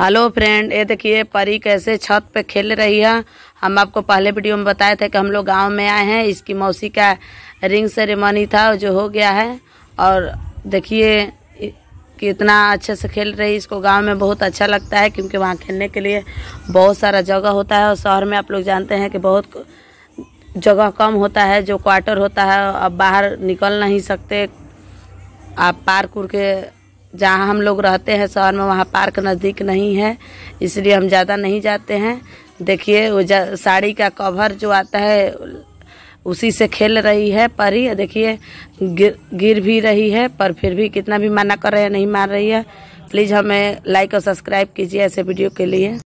hello friend ये देखिए परी कैसे छत पे खेल रही है हम आपको पहले वीडियो में बताए थे कि हम लोग गांव में आए हैं इसकी मौसी का रिंग सेरेमनी था जो हो गया है और देखिए कि इतना अच्छे से खेल रही इसको गांव में बहुत अच्छा लगता है क्योंकि वहाँ खेलने के लिए बहुत सारा जगह होता है और शहर में आप लोग जानते हैं कि बहुत जगह कम होता है जो क्वार्टर होता है अब बाहर निकल नहीं सकते आप पार्क उर्क जहाँ हम लोग रहते हैं शहर में वहाँ पार्क नज़दीक नहीं है इसलिए हम ज़्यादा नहीं जाते हैं देखिए वो साड़ी का कवर जो आता है उसी से खेल रही है परी देखिए गिर गिर भी रही है पर फिर भी कितना भी मना कर रहे हैं नहीं मान रही है प्लीज़ हमें लाइक और सब्सक्राइब कीजिए ऐसे वीडियो के लिए